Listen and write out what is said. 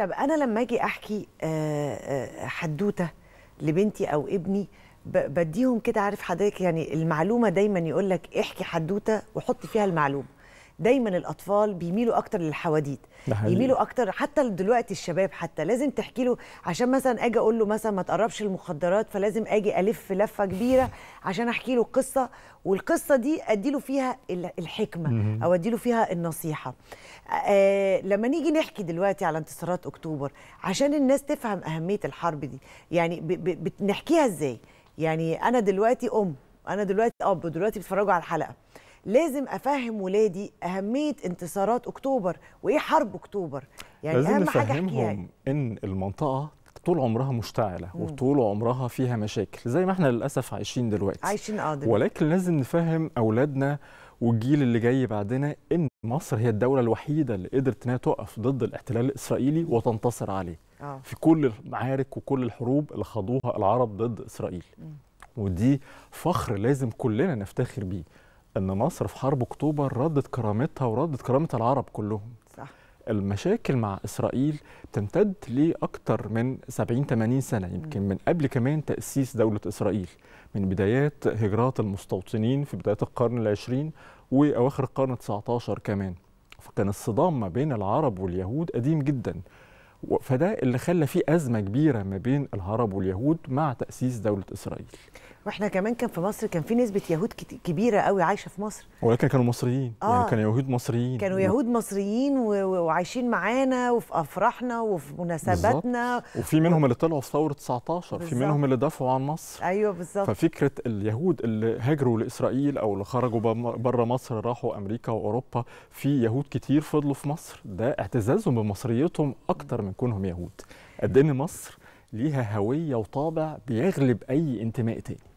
طب انا لما اجي احكي آه، آه، حدوته لبنتي او ابني بديهم كده عارف حضرتك يعني المعلومه دايما يقول لك احكي حدوته وحط فيها المعلومه دايما الاطفال بيميلوا اكتر للحواديت بيميلوا اكتر حتى دلوقتي الشباب حتى لازم تحكي له عشان مثلا اجي اقول له مثلا ما تقربش المخدرات فلازم اجي الف لفه كبيره عشان احكي له قصه والقصه دي ادي له فيها الحكمه او ادي له فيها النصيحه آه،, آه لما نيجي نحكي دلوقتي على انتصارات اكتوبر عشان الناس تفهم اهميه الحرب دي يعني بنحكيها ازاي يعني انا دلوقتي ام انا دلوقتي اب دلوقتي بيتفرجوا على الحلقه لازم افهم ولادي اهميه انتصارات اكتوبر وايه حرب اكتوبر يعني لازم اهم حاجه احكيها ان المنطقه طول عمرها مشتعله مم. وطول عمرها فيها مشاكل زي ما احنا للاسف عايشين دلوقتي عايشين اه ولكن لازم نفهم اولادنا والجيل اللي جاي بعدنا ان مصر هي الدوله الوحيده اللي قدرت انها تقف ضد الاحتلال الاسرائيلي وتنتصر عليه آه. في كل المعارك وكل الحروب اللي خاضوها العرب ضد اسرائيل مم. ودي فخر لازم كلنا نفتخر بيه ان مصر في حرب اكتوبر ردت كرامتها وردت كرامه العرب كلهم صح المشاكل مع اسرائيل تمتد لاكثر من 70 80 سنه يمكن من قبل كمان تاسيس دوله اسرائيل من بدايات هجرات المستوطنين في بدايه القرن العشرين واواخر القرن 19 كمان فكان الصدام ما بين العرب واليهود قديم جدا فده اللي خلى فيه ازمه كبيره ما بين العرب واليهود مع تاسيس دوله اسرائيل واحنا كمان كان في مصر كان في نسبه يهود كبيره قوي عايشه في مصر ولكن كانوا مصريين يعني آه. يعني كانوا يهود مصريين كانوا يهود مصريين وعايشين معانا وفي افراحنا وفي مناسباتنا بالزبط. وفي منهم و... اللي طلعوا في ثوره 19 بالزبط. في منهم اللي دافعوا عن مصر ايوه بالظبط ففكره اليهود اللي هاجروا لاسرائيل او اللي خرجوا بره مصر راحوا امريكا واوروبا في يهود كتير فضلوا في مصر ده اعتزازهم بمصريتهم اكتر من كونهم يهود قد ان مصر ليها هويه وطابع بيغلب اي انتماء تاني